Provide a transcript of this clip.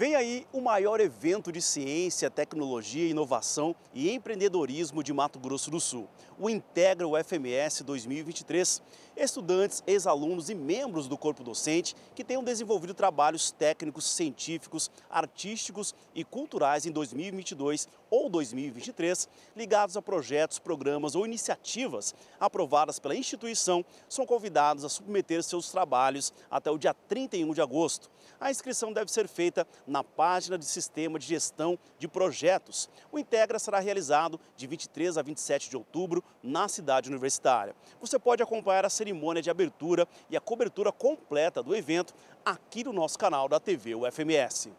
Vem aí o maior evento de ciência, tecnologia, inovação e empreendedorismo de Mato Grosso do Sul, o Integra UFMS 2023. Estudantes, ex-alunos e membros do corpo docente que tenham desenvolvido trabalhos técnicos, científicos, artísticos e culturais em 2022 ou 2023, ligados a projetos, programas ou iniciativas aprovadas pela instituição, são convidados a submeter seus trabalhos até o dia 31 de agosto. A inscrição deve ser feita na página de Sistema de Gestão de Projetos. O Integra será realizado de 23 a 27 de outubro na cidade universitária. Você pode acompanhar a cerimônia de abertura e a cobertura completa do evento aqui no nosso canal da TV UFMS.